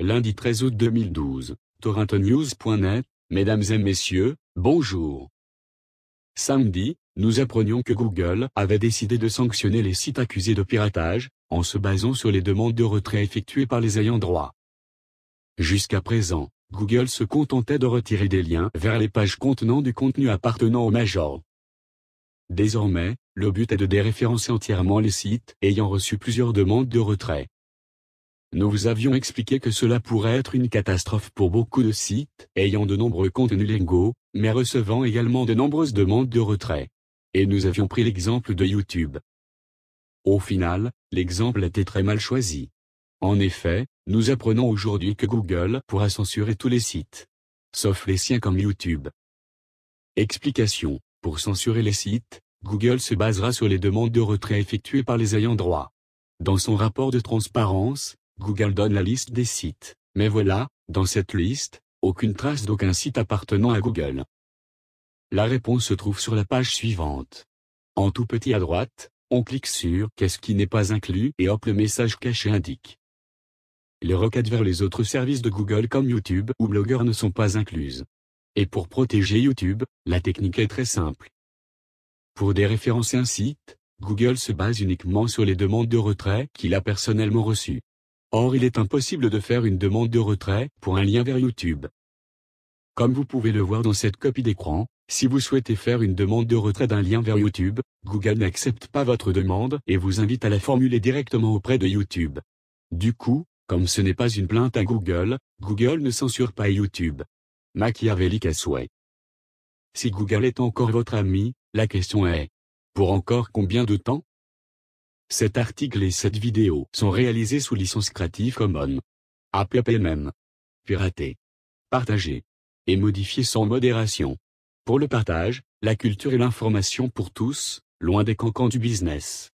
Lundi 13 août 2012, torrentonews.net, Mesdames et Messieurs, bonjour. Samedi, nous apprenions que Google avait décidé de sanctionner les sites accusés de piratage, en se basant sur les demandes de retrait effectuées par les ayants droit. Jusqu'à présent, Google se contentait de retirer des liens vers les pages contenant du contenu appartenant au major. Désormais, le but est de déréférencer entièrement les sites ayant reçu plusieurs demandes de retrait. Nous vous avions expliqué que cela pourrait être une catastrophe pour beaucoup de sites, ayant de nombreux contenus légaux, mais recevant également de nombreuses demandes de retrait. Et nous avions pris l'exemple de YouTube. Au final, l'exemple était très mal choisi. En effet, nous apprenons aujourd'hui que Google pourra censurer tous les sites. Sauf les siens comme YouTube. Explication. Pour censurer les sites, Google se basera sur les demandes de retrait effectuées par les ayants droit. Dans son rapport de transparence, Google donne la liste des sites. Mais voilà, dans cette liste, aucune trace d'aucun site appartenant à Google. La réponse se trouve sur la page suivante. En tout petit à droite, on clique sur Qu'est-ce qui n'est pas inclus et hop le message caché indique. Les requêtes vers les autres services de Google comme YouTube ou Blogger ne sont pas incluses. Et pour protéger YouTube, la technique est très simple. Pour déréférencer un site, Google se base uniquement sur les demandes de retrait qu'il a personnellement reçues. Or il est impossible de faire une demande de retrait pour un lien vers YouTube. Comme vous pouvez le voir dans cette copie d'écran, si vous souhaitez faire une demande de retrait d'un lien vers YouTube, Google n'accepte pas votre demande et vous invite à la formuler directement auprès de YouTube. Du coup, comme ce n'est pas une plainte à Google, Google ne censure pas YouTube. Machiavélique à Si Google est encore votre ami, la question est, pour encore combien de temps cet article et cette vidéo sont réalisés sous licence Creative Commons. APPMM. Pirater. Partager. Et modifier sans modération. Pour le partage, la culture et l'information pour tous, loin des cancans du business.